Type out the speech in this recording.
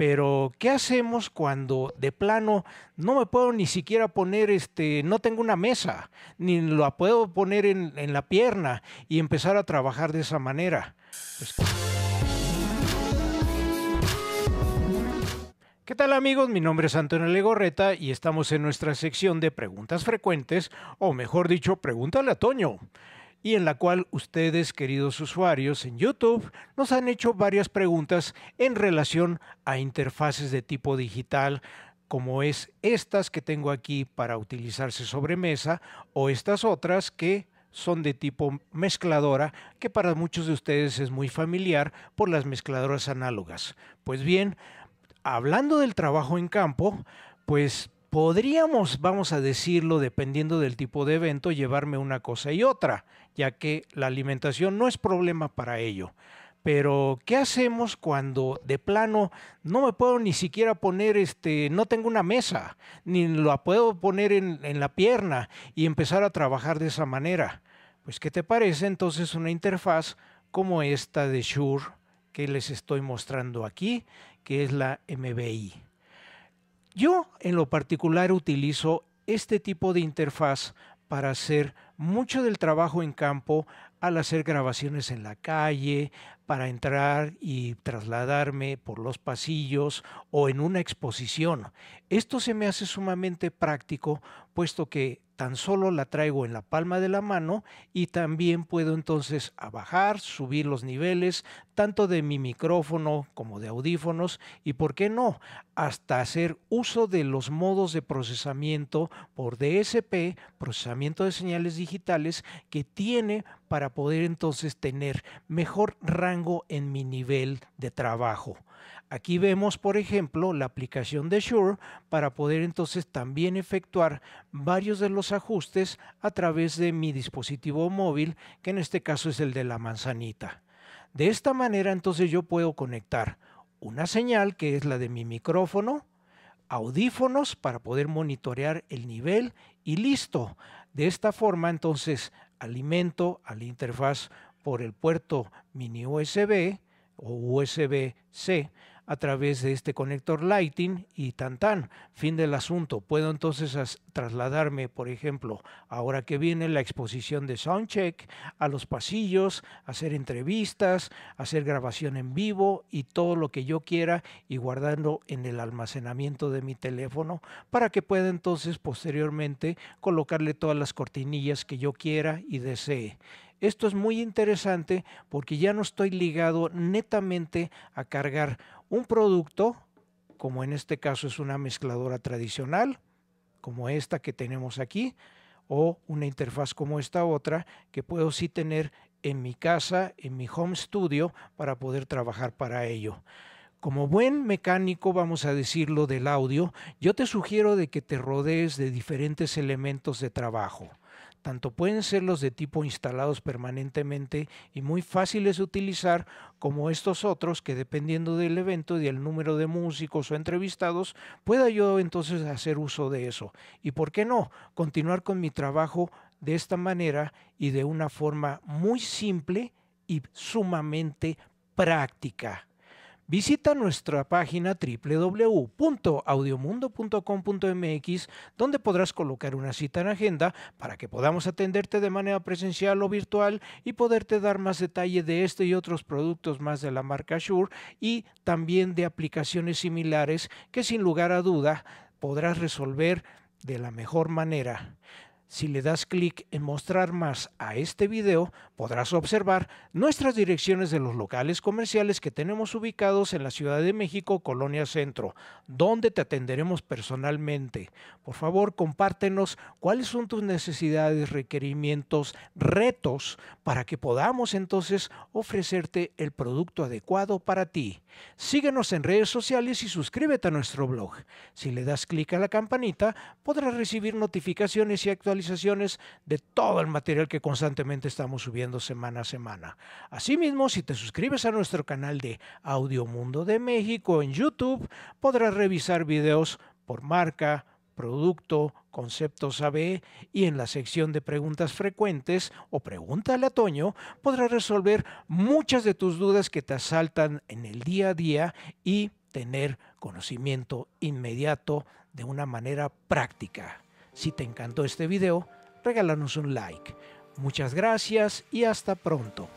pero ¿qué hacemos cuando de plano no me puedo ni siquiera poner, este, no tengo una mesa, ni la puedo poner en, la pierna y empezar a trabajar de esa manera? ¿Qué tal amigos? Mi nombre es Antonio Legorreta y estamos en nuestra sección de preguntas frecuentes, o mejor dicho, pregúntale a Toño y en la cual ustedes, queridos usuarios en YouTube, nos han hecho varias preguntas en relación a interfaces de tipo digital como es estas que tengo aquí para utilizarse sobre mesa o estas otras que son de tipo mezcladora, que para muchos de ustedes es muy familiar por las mezcladoras análogas. Pues bien, hablando del trabajo en campo, pues podríamos, vamos a decirlo, dependiendo del tipo de evento, llevarme una cosa y otra, ya que la alimentación no es problema para ello. Pero, ¿qué hacemos cuando de plano no me puedo ni siquiera poner, este, no tengo una mesa, ni la puedo poner en, en la pierna y empezar a trabajar de esa manera? Pues, ¿qué te parece entonces una interfaz como esta de Shure que les estoy mostrando aquí, que es la MBI? Yo en lo particular utilizo este tipo de interfaz para hacer mucho del trabajo en campo al hacer grabaciones en la calle, para entrar y trasladarme por los pasillos o en una exposición. Esto se me hace sumamente práctico, puesto que tan solo la traigo en la palma de la mano y también puedo entonces bajar, subir los niveles, tanto de mi micrófono como de audífonos y, ¿por qué no?, hasta hacer uso de los modos de procesamiento por DSP, procesamiento de señales digitales, que tiene para poder entonces tener mejor rango en mi nivel de trabajo. Aquí vemos, por ejemplo, la aplicación de Shure para poder entonces también efectuar varios de los ajustes a través de mi dispositivo móvil, que en este caso es el de la manzanita. De esta manera entonces yo puedo conectar una señal que es la de mi micrófono, audífonos para poder monitorear el nivel y listo. De esta forma entonces alimento a la interfaz por el puerto mini USB o USB-C a través de este conector Lighting y tan tan, fin del asunto. Puedo entonces trasladarme, por ejemplo, ahora que viene la exposición de Soundcheck, a los pasillos, hacer entrevistas, hacer grabación en vivo y todo lo que yo quiera y guardando en el almacenamiento de mi teléfono para que pueda entonces posteriormente colocarle todas las cortinillas que yo quiera y desee. Esto es muy interesante porque ya no estoy ligado netamente a cargar un producto, como en este caso es una mezcladora tradicional, como esta que tenemos aquí, o una interfaz como esta otra, que puedo sí tener en mi casa, en mi home studio, para poder trabajar para ello como buen mecánico, vamos a decirlo, del audio, yo te sugiero de que te rodees de diferentes elementos de trabajo. Tanto pueden ser los de tipo instalados permanentemente y muy fáciles de utilizar, como estos otros que dependiendo del evento y el número de músicos o entrevistados, pueda yo entonces hacer uso de eso. Y por qué no, continuar con mi trabajo de esta manera y de una forma muy simple y sumamente práctica. Visita nuestra página www.audiomundo.com.mx donde podrás colocar una cita en agenda para que podamos atenderte de manera presencial o virtual y poderte dar más detalle de este y otros productos más de la marca Shure y también de aplicaciones similares que sin lugar a duda podrás resolver de la mejor manera. Si le das clic en mostrar más a este video, podrás observar nuestras direcciones de los locales comerciales que tenemos ubicados en la Ciudad de México, Colonia Centro, donde te atenderemos personalmente. Por favor, compártenos cuáles son tus necesidades, requerimientos, retos, para que podamos entonces ofrecerte el producto adecuado para ti. Síguenos en redes sociales y suscríbete a nuestro blog. Si le das clic a la campanita, podrás recibir notificaciones y actualizaciones de todo el material que constantemente estamos subiendo semana a semana. Asimismo, si te suscribes a nuestro canal de Audio Mundo de México en YouTube, podrás revisar videos por marca, producto, conceptos AB y en la sección de preguntas frecuentes o Pregunta al otoño, podrás resolver muchas de tus dudas que te asaltan en el día a día y tener conocimiento inmediato de una manera práctica. Si te encantó este video, regálanos un like. Muchas gracias y hasta pronto.